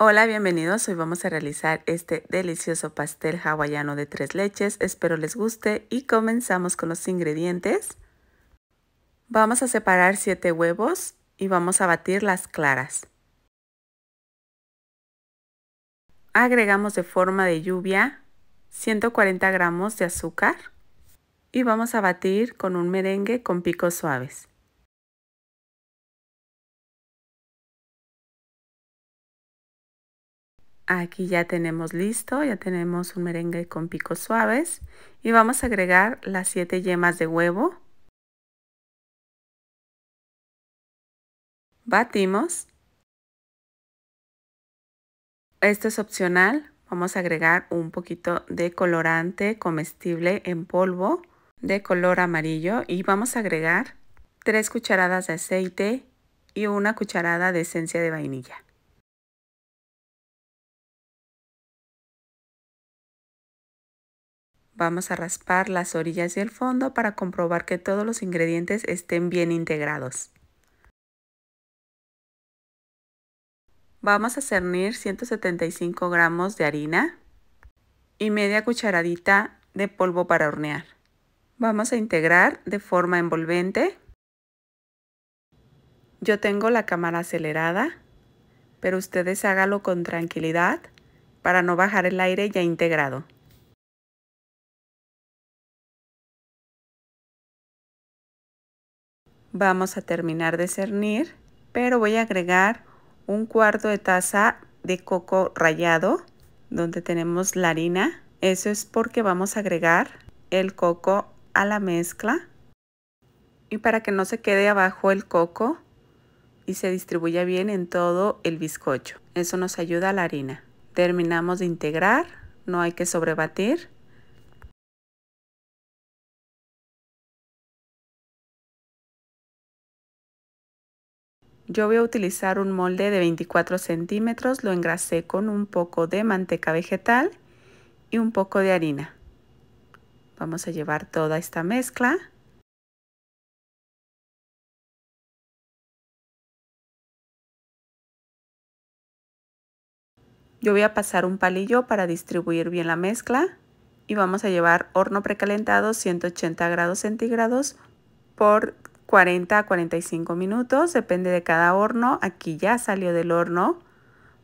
Hola, bienvenidos. Hoy vamos a realizar este delicioso pastel hawaiano de tres leches. Espero les guste y comenzamos con los ingredientes. Vamos a separar 7 huevos y vamos a batir las claras. Agregamos de forma de lluvia 140 gramos de azúcar y vamos a batir con un merengue con picos suaves. Aquí ya tenemos listo, ya tenemos un merengue con picos suaves y vamos a agregar las 7 yemas de huevo. Batimos. Esto es opcional, vamos a agregar un poquito de colorante comestible en polvo de color amarillo y vamos a agregar 3 cucharadas de aceite y una cucharada de esencia de vainilla. Vamos a raspar las orillas y el fondo para comprobar que todos los ingredientes estén bien integrados. Vamos a cernir 175 gramos de harina y media cucharadita de polvo para hornear. Vamos a integrar de forma envolvente. Yo tengo la cámara acelerada, pero ustedes hágalo con tranquilidad para no bajar el aire ya integrado. vamos a terminar de cernir, pero voy a agregar un cuarto de taza de coco rallado donde tenemos la harina. Eso es porque vamos a agregar el coco a la mezcla. Y para que no se quede abajo el coco y se distribuya bien en todo el bizcocho. Eso nos ayuda a la harina. Terminamos de integrar, no hay que sobrebatir. Yo voy a utilizar un molde de 24 centímetros, lo engrasé con un poco de manteca vegetal y un poco de harina. Vamos a llevar toda esta mezcla. Yo voy a pasar un palillo para distribuir bien la mezcla y vamos a llevar horno precalentado 180 grados centígrados por 40 a 45 minutos, depende de cada horno. Aquí ya salió del horno.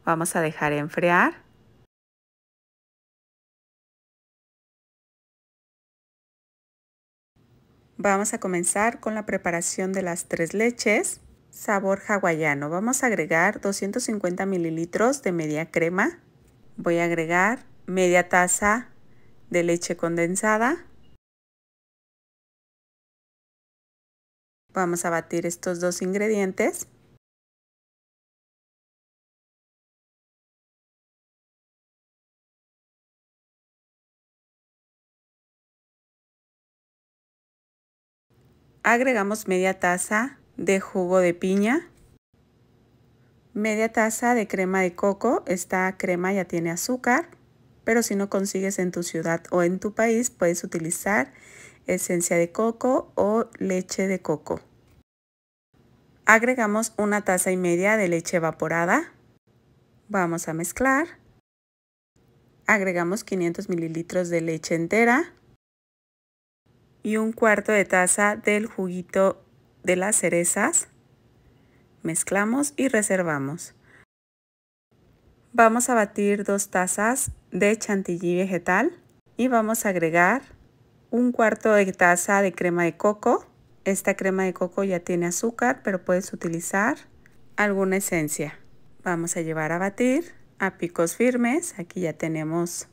Vamos a dejar enfriar. Vamos a comenzar con la preparación de las tres leches sabor hawaiano. Vamos a agregar 250 mililitros de media crema. Voy a agregar media taza de leche condensada, Vamos a batir estos dos ingredientes. Agregamos media taza de jugo de piña, media taza de crema de coco, esta crema ya tiene azúcar, pero si no consigues en tu ciudad o en tu país puedes utilizar esencia de coco o leche de coco. Agregamos una taza y media de leche evaporada. Vamos a mezclar. Agregamos 500 mililitros de leche entera y un cuarto de taza del juguito de las cerezas. Mezclamos y reservamos. Vamos a batir dos tazas de chantilly vegetal y vamos a agregar un cuarto de taza de crema de coco. Esta crema de coco ya tiene azúcar, pero puedes utilizar alguna esencia. Vamos a llevar a batir a picos firmes. Aquí ya tenemos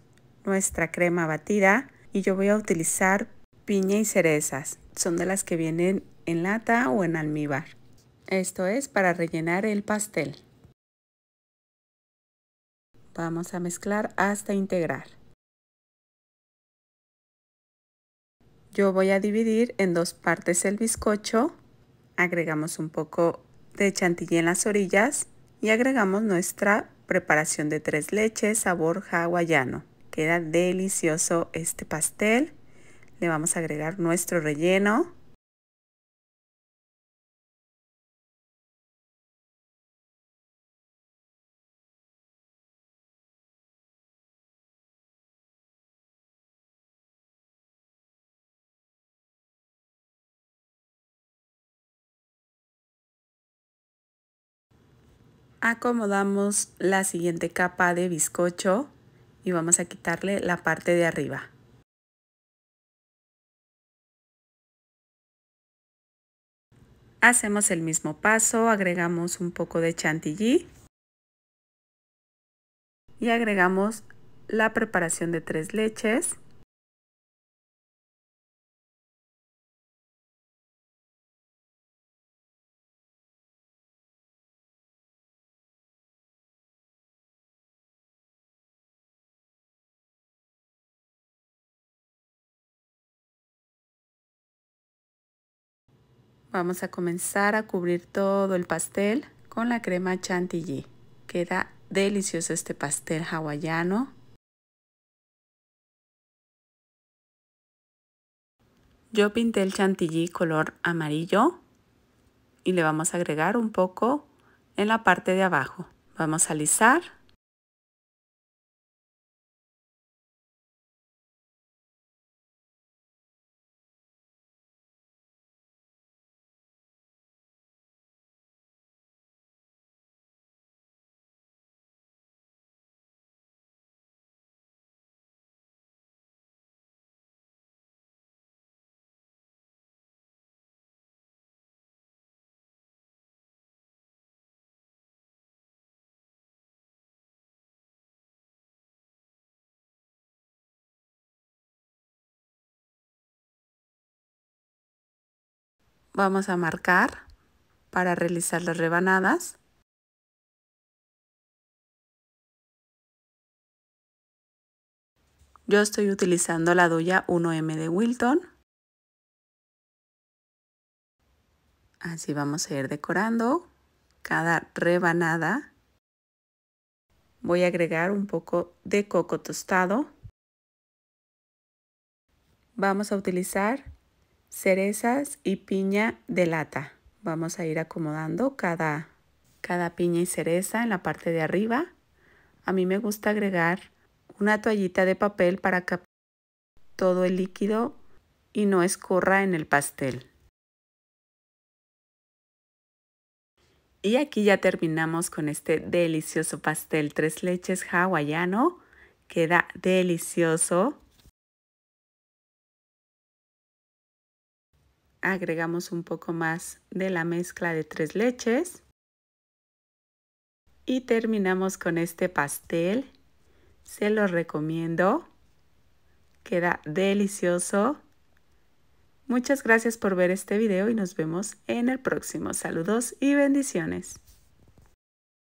nuestra crema batida y yo voy a utilizar piña y cerezas. Son de las que vienen en lata o en almíbar. Esto es para rellenar el pastel. Vamos a mezclar hasta integrar. Yo voy a dividir en dos partes el bizcocho, agregamos un poco de chantilly en las orillas y agregamos nuestra preparación de tres leches sabor hawaiano. Queda delicioso este pastel. Le vamos a agregar nuestro relleno. acomodamos la siguiente capa de bizcocho y vamos a quitarle la parte de arriba. Hacemos el mismo paso, agregamos un poco de chantilly y agregamos la preparación de tres leches Vamos a comenzar a cubrir todo el pastel con la crema chantilly. Queda delicioso este pastel hawaiano. Yo pinté el chantilly color amarillo y le vamos a agregar un poco en la parte de abajo. Vamos a alisar vamos a marcar para realizar las rebanadas. Yo estoy utilizando la doya 1M de Wilton. Así vamos a ir decorando cada rebanada. Voy a agregar un poco de coco tostado. Vamos a utilizar cerezas y piña de lata. Vamos a ir acomodando cada, cada piña y cereza en la parte de arriba. A mí me gusta agregar una toallita de papel para que todo el líquido y no escorra en el pastel. Y aquí ya terminamos con este delicioso pastel tres leches hawaiano. Queda delicioso. agregamos un poco más de la mezcla de tres leches. Y terminamos con este pastel. Se lo recomiendo. Queda delicioso. Muchas gracias por ver este video y nos vemos en el próximo. Saludos y bendiciones.